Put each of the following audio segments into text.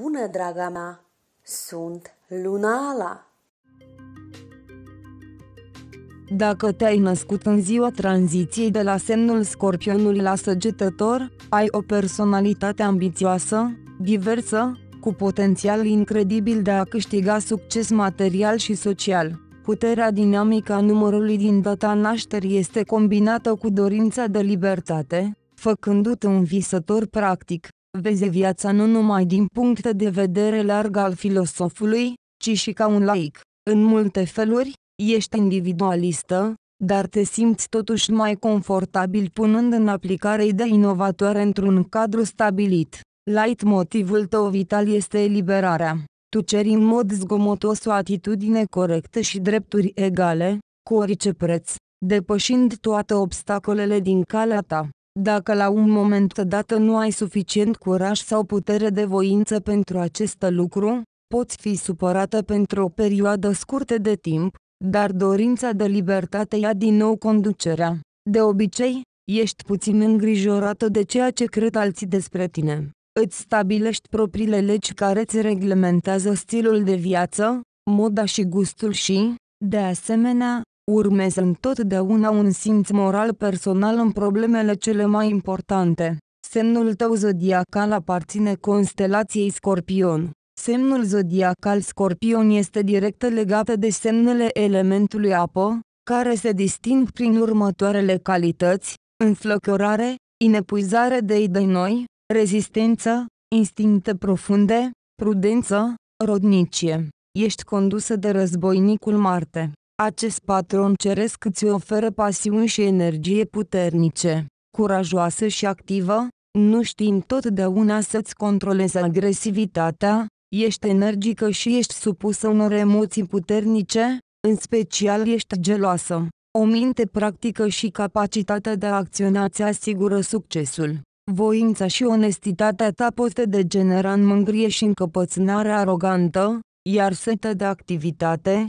bună, draga mea! Sunt Lunala! Dacă te-ai născut în ziua tranziției de la semnul scorpionului la săgetător, ai o personalitate ambițioasă, diversă, cu potențial incredibil de a câștiga succes material și social. Puterea dinamică a numărului din data nașterii este combinată cu dorința de libertate, făcându-te un visător practic. Vezi viața nu numai din punct de vedere larg al filosofului, ci și ca un laic. În multe feluri, ești individualistă, dar te simți totuși mai confortabil punând în aplicare idei inovatoare într-un cadru stabilit. Light motivul tău vital este eliberarea. Tu ceri în mod zgomotos o atitudine corectă și drepturi egale, cu orice preț, depășind toate obstacolele din calea ta. Dacă la un moment dat nu ai suficient curaj sau putere de voință pentru acest lucru, poți fi supărată pentru o perioadă scurtă de timp, dar dorința de libertate ia din nou conducerea. De obicei, ești puțin îngrijorată de ceea ce cred alții despre tine. Îți stabilești propriile legi care îți reglementează stilul de viață, moda și gustul și, de asemenea, Urmez întotdeauna un simț moral personal în problemele cele mai importante. Semnul tău zodiacal aparține constelației Scorpion. Semnul zodiacal Scorpion este direct legat de semnele elementului apă, care se disting prin următoarele calități, înflăcărare, inepuizare de idei noi, rezistență, instincte profunde, prudență, rodnicie. Ești condusă de războinicul Marte. Acest patron ceresc îți oferă pasiuni și energie puternice, curajoasă și activă, nu știi întotdeauna să-ți controlezi agresivitatea, ești energică și ești supusă unor emoții puternice, în special ești geloasă. O minte practică și capacitatea de a acționa ți asigură succesul. Voința și onestitatea ta pot degenera în mângrie și încăpățânare arogantă, iar setea de activitate,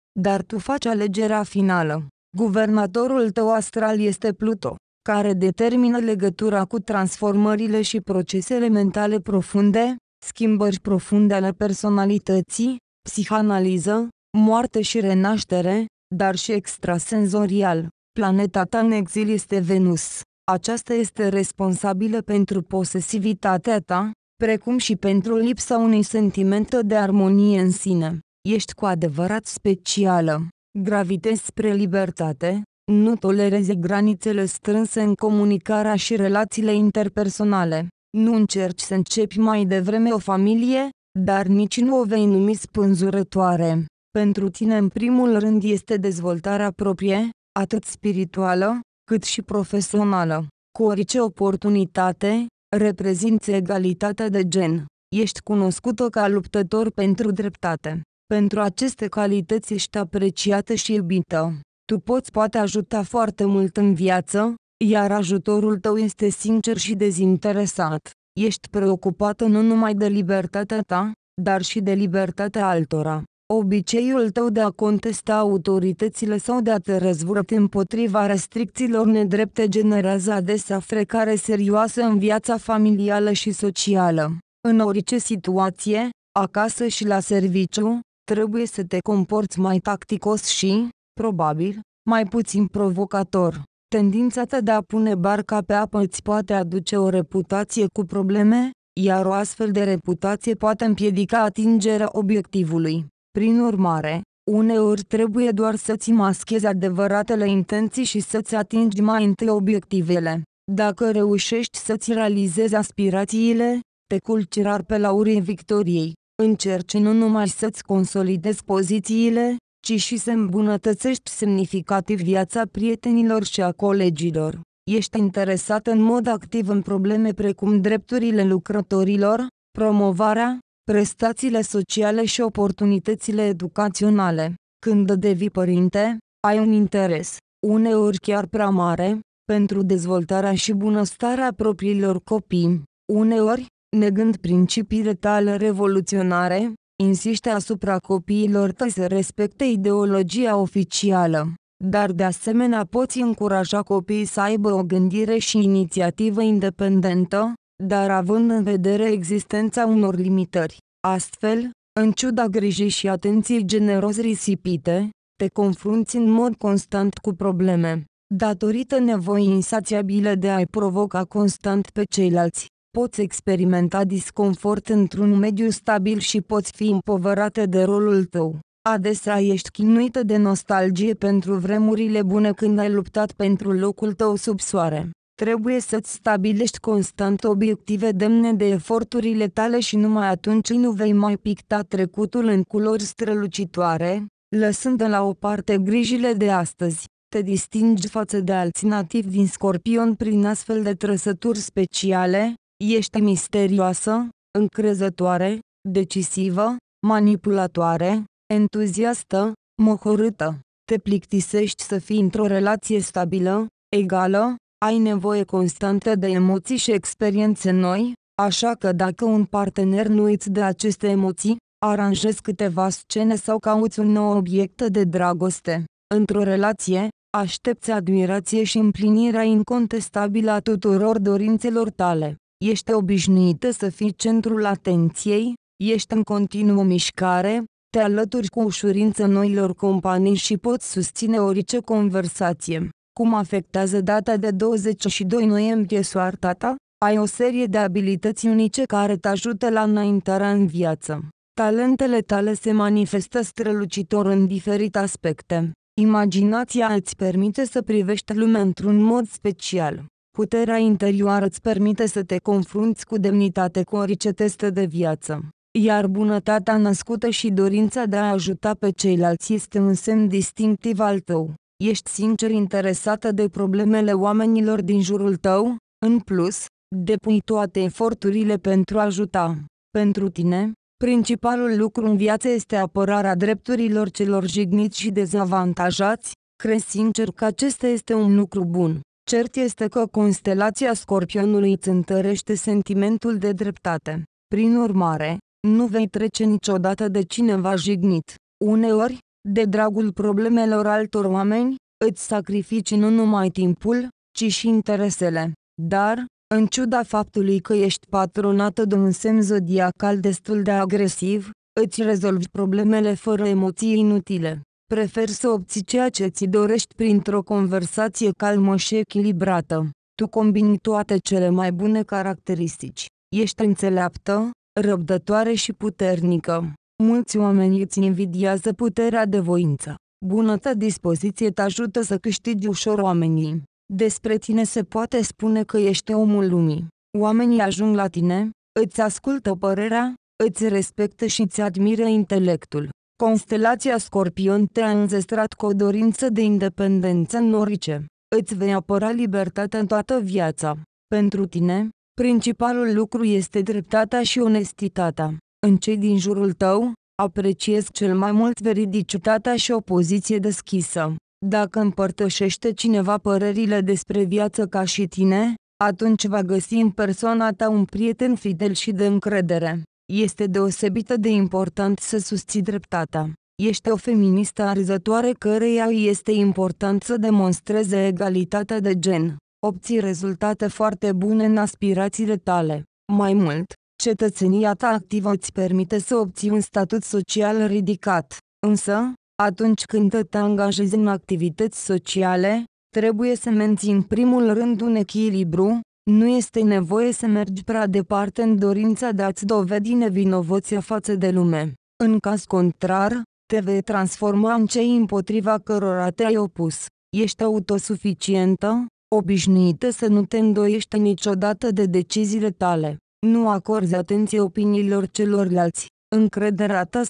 dar tu faci alegerea finală. Guvernatorul tău astral este Pluto, care determină legătura cu transformările și procesele mentale profunde, schimbări profunde ale personalității, psihanaliză, moarte și renaștere, dar și extrasenzorial. Planeta ta în exil este Venus. Aceasta este responsabilă pentru posesivitatea ta, precum și pentru lipsa unui sentiment de armonie în sine. Ești cu adevărat specială. Gravitezi spre libertate, nu tolerezi granițele strânse în comunicarea și relațiile interpersonale. Nu încerci să începi mai devreme o familie, dar nici nu o vei numi spânzurătoare. Pentru tine în primul rând este dezvoltarea proprie, atât spirituală, cât și profesională. Cu orice oportunitate, reprezinți egalitatea de gen. Ești cunoscută ca luptător pentru dreptate. Pentru aceste calități ești apreciată și iubită. Tu poți poate ajuta foarte mult în viață, iar ajutorul tău este sincer și dezinteresat. Ești preocupată nu numai de libertatea ta, dar și de libertatea altora. Obiceiul tău de a contesta autoritățile sau de a te răzvrăti împotriva restricțiilor nedrepte generează adesea frecare serioasă în viața familială și socială. În orice situație, acasă și la serviciu, trebuie să te comporți mai tacticos și, probabil, mai puțin provocator. Tendința ta de a pune barca pe apă îți poate aduce o reputație cu probleme, iar o astfel de reputație poate împiedica atingerea obiectivului. Prin urmare, uneori trebuie doar să-ți maschezi adevăratele intenții și să-ți atingi mai întâi obiectivele. Dacă reușești să-ți realizezi aspirațiile, te culci rar pe laurii victoriei. Încerci nu numai să-ți consolidezi pozițiile, ci și să îmbunătățești semnificativ viața prietenilor și a colegilor. Ești interesat în mod activ în probleme precum drepturile lucrătorilor, promovarea, prestațiile sociale și oportunitățile educaționale. Când devii părinte, ai un interes, uneori chiar prea mare, pentru dezvoltarea și bunăstarea propriilor copii. Uneori, negând principiile tale revoluționare, insiste asupra copiilor tăi să respecte ideologia oficială, dar de asemenea poți încuraja copiii să aibă o gândire și inițiativă independentă, dar având în vedere existența unor limitări. Astfel, în ciuda grijii și atenției generos risipite, te confrunți în mod constant cu probleme, datorită nevoii insațiabile de a-i provoca constant pe ceilalți poți experimenta disconfort într-un mediu stabil și poți fi împovărată de rolul tău. Adesea ești chinuită de nostalgie pentru vremurile bune când ai luptat pentru locul tău sub soare. Trebuie să-ți stabilești constant obiective demne de eforturile tale și numai atunci nu vei mai picta trecutul în culori strălucitoare, lăsând de la o parte grijile de astăzi. Te distingi față de alții nativi din scorpion prin astfel de trăsături speciale, Ești misterioasă, încrezătoare, decisivă, manipulatoare, entuziastă, mohorâtă. Te plictisești să fii într-o relație stabilă, egală, ai nevoie constantă de emoții și experiențe noi, așa că dacă un partener nu îți dă aceste emoții, aranjezi câteva scene sau cauți un nou obiect de dragoste. Într-o relație, aștepți admirație și împlinirea incontestabilă a tuturor dorințelor tale. Ești obișnuită să fii centrul atenției, ești în continuă mișcare, te alături cu ușurință noilor companii și poți susține orice conversație. Cum afectează data de 22 noiembrie soarta ta? Ai o serie de abilități unice care te ajută la înaintarea în viață. Talentele tale se manifestă strălucitor în diferite aspecte. Imaginația îți permite să privești lumea într-un mod special. Puterea interioară îți permite să te confrunți cu demnitate cu orice testă de viață. Iar bunătatea născută și dorința de a ajuta pe ceilalți este un semn distinctiv al tău. Ești sincer interesată de problemele oamenilor din jurul tău? În plus, depui toate eforturile pentru a ajuta. Pentru tine, principalul lucru în viață este apărarea drepturilor celor jigniți și dezavantajați, crezi sincer că acesta este un lucru bun. Cert este că constelația scorpionului îți întărește sentimentul de dreptate. Prin urmare, nu vei trece niciodată de cineva jignit. Uneori, de dragul problemelor altor oameni, îți sacrifici nu numai timpul, ci și interesele. Dar, în ciuda faptului că ești patronată de un semn zodiacal destul de agresiv, îți rezolvi problemele fără emoții inutile. Prefer să obții ceea ce ți dorești printr-o conversație calmă și echilibrată. Tu combini toate cele mai bune caracteristici. Ești înțeleaptă, răbdătoare și puternică. Mulți oameni îți invidiază puterea de voință. Bunătă dispoziție te ajută să câștigi ușor oamenii. Despre tine se poate spune că ești omul lumii. Oamenii ajung la tine, îți ascultă părerea, îți respectă și îți admiră intelectul. Constelația Scorpion te-a înzestrat cu o dorință de independență norice. Îți vei apăra libertatea în toată viața. Pentru tine, principalul lucru este dreptatea și onestitatea. În cei din jurul tău, apreciez cel mai mult veridicitatea și o poziție deschisă. Dacă împărtășește cineva părerile despre viață ca și tine, atunci va găsi în persoana ta un prieten fidel și de încredere. Este deosebită de important să susții dreptatea. Ești o feministă arzătoare căreia îi este important să demonstreze egalitatea de gen. Obții rezultate foarte bune în aspirațiile tale. Mai mult, cetățenia ta activă îți permite să obții un statut social ridicat. Însă, atunci când te angajezi în activități sociale, trebuie să menții în primul rând un echilibru, nu este nevoie să mergi prea departe în dorința de a-ți dovedi nevinovăția față de lume. În caz contrar, te vei transforma în cei împotriva cărora te-ai opus. Ești autosuficientă, obișnuită să nu te îndoiești niciodată de deciziile tale. Nu acorzi atenție opiniilor celorlalți. Încrederea ta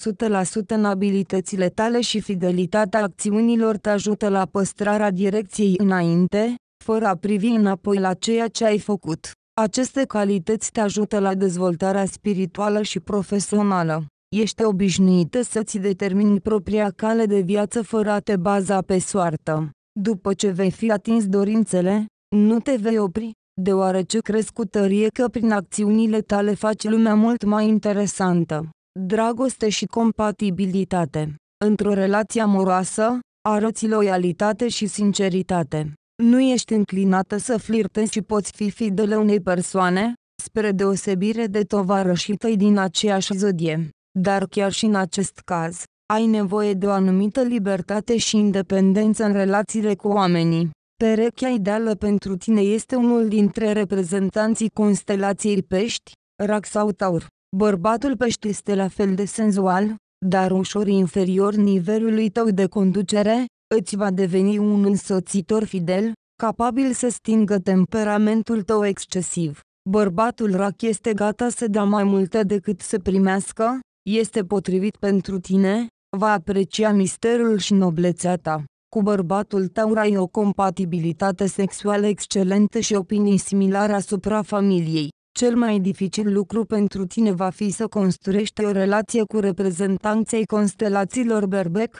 100% în abilitățile tale și fidelitatea acțiunilor te ajută la păstrarea direcției înainte, fără a privi înapoi la ceea ce ai făcut. Aceste calități te ajută la dezvoltarea spirituală și profesională. Ești obișnuită să-ți determini propria cale de viață fără a te baza pe soartă. După ce vei fi atins dorințele, nu te vei opri, deoarece crezi cu tărie că prin acțiunile tale faci lumea mult mai interesantă. Dragoste și compatibilitate Într-o relație amoroasă, arăți loialitate și sinceritate nu ești înclinată să flirtezi și poți fi fidelă unei persoane, spre deosebire de tovarășii tăi din aceeași zodie. Dar chiar și în acest caz, ai nevoie de o anumită libertate și independență în relațiile cu oamenii. Perechea ideală pentru tine este unul dintre reprezentanții constelației pești, rac sau taur. Bărbatul pești este la fel de senzual, dar ușor inferior nivelului tău de conducere, îți va deveni un însoțitor fidel, capabil să stingă temperamentul tău excesiv. Bărbatul rac este gata să dea mai multe decât să primească, este potrivit pentru tine, va aprecia misterul și noblețea ta. Cu bărbatul tău ai o compatibilitate sexuală excelentă și opinii similare asupra familiei. Cel mai dificil lucru pentru tine va fi să construiești o relație cu reprezentanții constelațiilor berbec,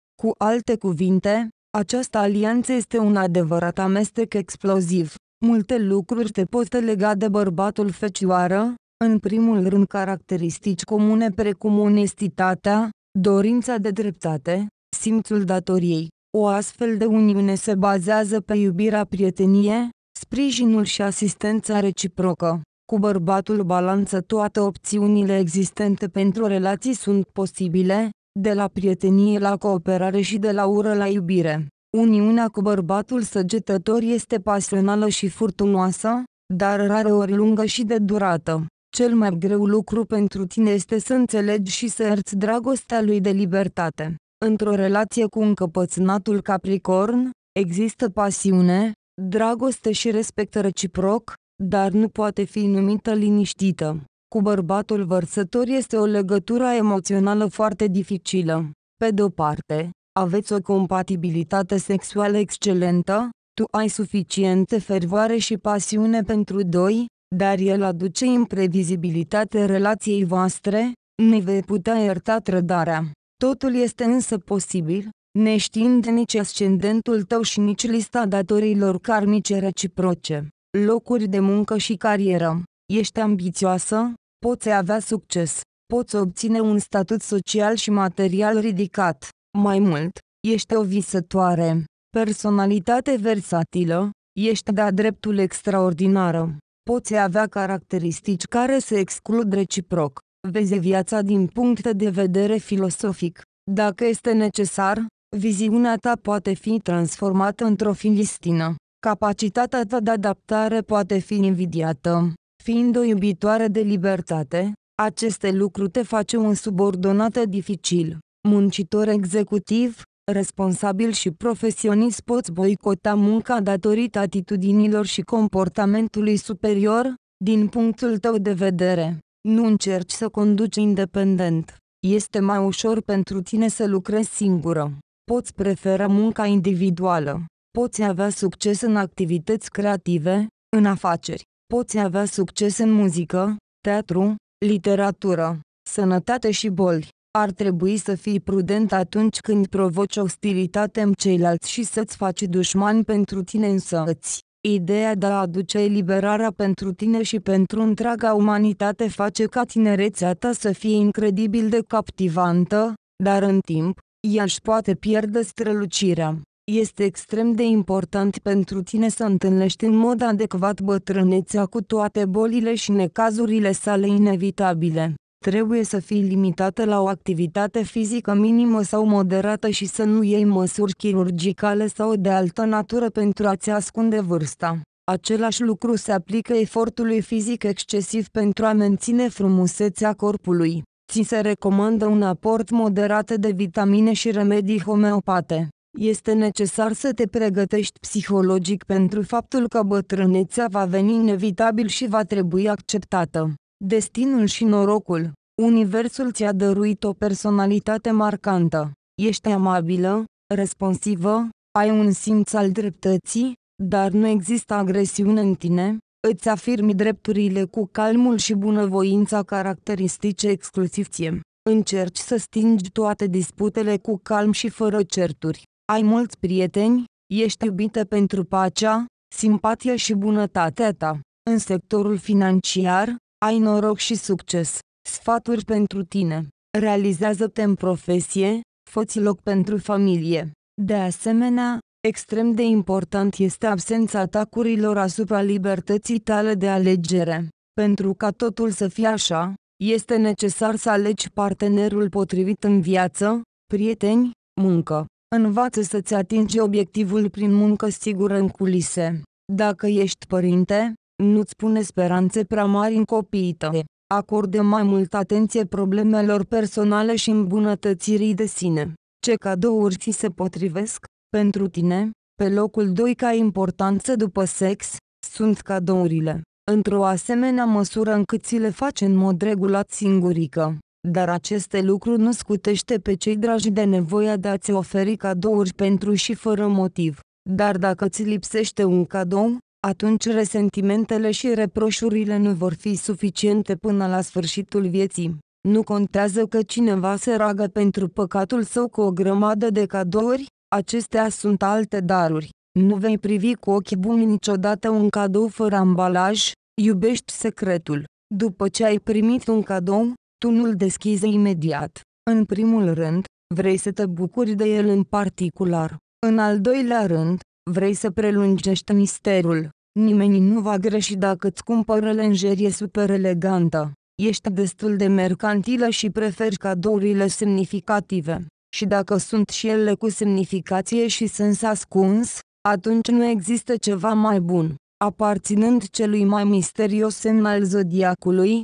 Cu alte cuvinte, această alianță este un adevărat amestec exploziv. Multe lucruri te pot lega de bărbatul fecioară, în primul rând caracteristici comune precum onestitatea, dorința de dreptate, simțul datoriei. O astfel de uniune se bazează pe iubirea prietenie, sprijinul și asistența reciprocă. Cu bărbatul balanță toate opțiunile existente pentru relații sunt posibile, de la prietenie la cooperare și de la ură la iubire. Uniunea cu bărbatul săgetător este pasională și furtunoasă, dar rareori lungă și de durată. Cel mai greu lucru pentru tine este să înțelegi și să erți dragostea lui de libertate. Într-o relație cu încăpățânatul Capricorn, există pasiune, dragoste și respect reciproc, dar nu poate fi numită liniștită. Cu bărbatul vărsător este o legătură emoțională foarte dificilă. Pe de-o parte, aveți o compatibilitate sexuală excelentă, tu ai suficiente fervoare și pasiune pentru doi, dar el aduce imprevizibilitate relației voastre, ne vei putea ierta trădarea. Totul este însă posibil, neștiind nici ascendentul tău și nici lista datorilor karmice reciproce, locuri de muncă și carieră. Ești ambițioasă, poți avea succes, poți obține un statut social și material ridicat. Mai mult, ești o visătoare, personalitate versatilă, ești de-a dreptul extraordinară. Poți avea caracteristici care se exclud reciproc. Vezi viața din punct de vedere filosofic. Dacă este necesar, viziunea ta poate fi transformată într-o filistină. Capacitatea ta de adaptare poate fi invidiată. Fiind o iubitoare de libertate, aceste lucruri te face un subordonat dificil, muncitor executiv, responsabil și profesionist poți boicota munca datorită atitudinilor și comportamentului superior, din punctul tău de vedere. Nu încerci să conduci independent. Este mai ușor pentru tine să lucrezi singură. Poți prefera munca individuală. Poți avea succes în activități creative, în afaceri poți avea succes în muzică, teatru, literatură, sănătate și boli. Ar trebui să fii prudent atunci când provoci ostilitate în ceilalți și să-ți faci dușman pentru tine însăți. Ideea de a aduce eliberarea pentru tine și pentru întreaga umanitate face ca tinerețea ta să fie incredibil de captivantă, dar în timp, ea își poate pierde strălucirea. Este extrem de important pentru tine să întâlnești în mod adecvat bătrânețea cu toate bolile și necazurile sale inevitabile. Trebuie să fii limitată la o activitate fizică minimă sau moderată și să nu iei măsuri chirurgicale sau de altă natură pentru a-ți ascunde vârsta. Același lucru se aplică efortului fizic excesiv pentru a menține frumusețea corpului. Ți se recomandă un aport moderat de vitamine și remedii homeopate. Este necesar să te pregătești psihologic pentru faptul că bătrânețea va veni inevitabil și va trebui acceptată. Destinul și norocul. Universul ți-a dăruit o personalitate marcantă. Ești amabilă, responsivă, ai un simț al dreptății, dar nu există agresiune în tine, îți afirmi drepturile cu calmul și bunăvoința caracteristice exclusiv ție. Încerci să stingi toate disputele cu calm și fără certuri ai mulți prieteni, ești iubită pentru pacea, simpatia și bunătatea ta. În sectorul financiar, ai noroc și succes. Sfaturi pentru tine. Realizează-te în profesie, fă loc pentru familie. De asemenea, extrem de important este absența atacurilor asupra libertății tale de alegere. Pentru ca totul să fie așa, este necesar să alegi partenerul potrivit în viață, prieteni, muncă. Învață să-ți atingi obiectivul prin muncă sigură în culise. Dacă ești părinte, nu-ți pune speranțe prea mari în copiii tăi. Acordă mai mult atenție problemelor personale și îmbunătățirii de sine. Ce cadouri ți se potrivesc, pentru tine, pe locul 2 ca importanță după sex, sunt cadourile. Într-o asemenea măsură încât ți le faci în mod regulat singurică dar aceste lucruri nu scutește pe cei dragi de nevoia de a-ți oferi cadouri pentru și fără motiv. Dar dacă ți lipsește un cadou, atunci resentimentele și reproșurile nu vor fi suficiente până la sfârșitul vieții. Nu contează că cineva se ragă pentru păcatul său cu o grămadă de cadouri, acestea sunt alte daruri. Nu vei privi cu ochi buni niciodată un cadou fără ambalaj, iubești secretul. După ce ai primit un cadou, tu nu-l deschizi imediat. În primul rând, vrei să te bucuri de el în particular. În al doilea rând, vrei să prelungești misterul. Nimeni nu va greși dacă îți cumpără lenjerie super elegantă. Ești destul de mercantilă și preferi cadourile semnificative. Și dacă sunt și ele cu semnificație și sens ascuns, atunci nu există ceva mai bun. Aparținând celui mai misterios semn al zodiacului,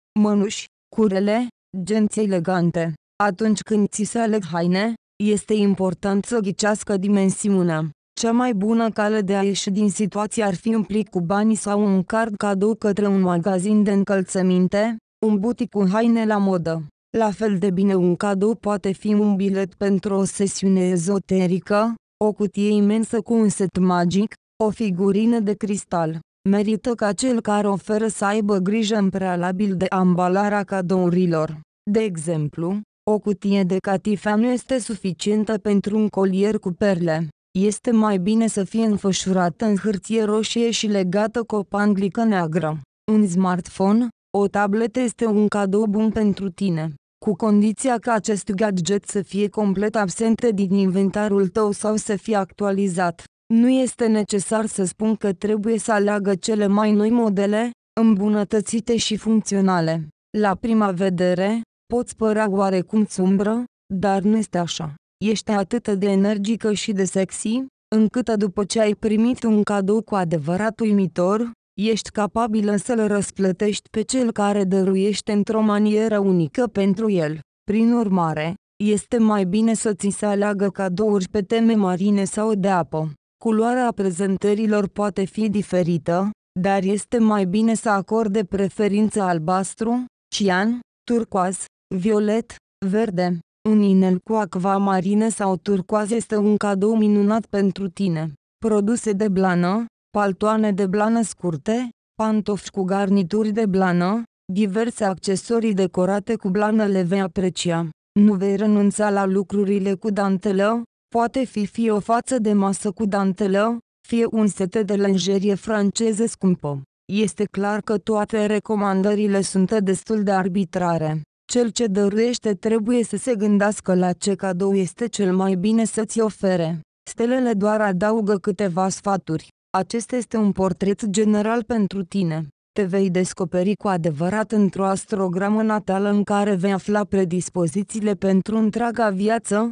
mănuși, curele, genți elegante. Atunci când ți se aleg haine, este important să ghicească dimensiunea. Cea mai bună cale de a ieși din situație ar fi un plic cu bani sau un card cadou către un magazin de încălțăminte, un butic cu haine la modă. La fel de bine un cadou poate fi un bilet pentru o sesiune ezoterică, o cutie imensă cu un set magic, o figurină de cristal merită ca cel care oferă să aibă grijă în prealabil de ambalarea cadourilor. De exemplu, o cutie de catifea nu este suficientă pentru un colier cu perle. Este mai bine să fie înfășurată în hârtie roșie și legată cu o panglică neagră. Un smartphone, o tabletă este un cadou bun pentru tine, cu condiția ca acest gadget să fie complet absent din inventarul tău sau să fie actualizat. Nu este necesar să spun că trebuie să aleagă cele mai noi modele, îmbunătățite și funcționale. La prima vedere, poți părea oarecum sumbră, dar nu este așa. Ești atât de energică și de sexy, încât după ce ai primit un cadou cu adevărat uimitor, ești capabilă să-l răsplătești pe cel care dăruiește într-o manieră unică pentru el. Prin urmare, este mai bine să ți se aleagă cadouri pe teme marine sau de apă. Culoarea prezentărilor poate fi diferită, dar este mai bine să acorde preferință albastru, cian, turcoaz, violet, verde. Un inel cu acvamarine sau turcoaz este un cadou minunat pentru tine. Produse de blană, paltoane de blană scurte, pantofi cu garnituri de blană, diverse accesorii decorate cu blană le vei aprecia. Nu vei renunța la lucrurile cu dantelă, Poate fi fie o față de masă cu dantelă, fie un set de lenjerie franceză scumpă. Este clar că toate recomandările sunt destul de arbitrare. Cel ce dăruiește trebuie să se gândească la ce cadou este cel mai bine să-ți ofere. Stelele doar adaugă câteva sfaturi. Acesta este un portret general pentru tine. Te vei descoperi cu adevărat într-o astrogramă natală în care vei afla predispozițiile pentru întreaga viață,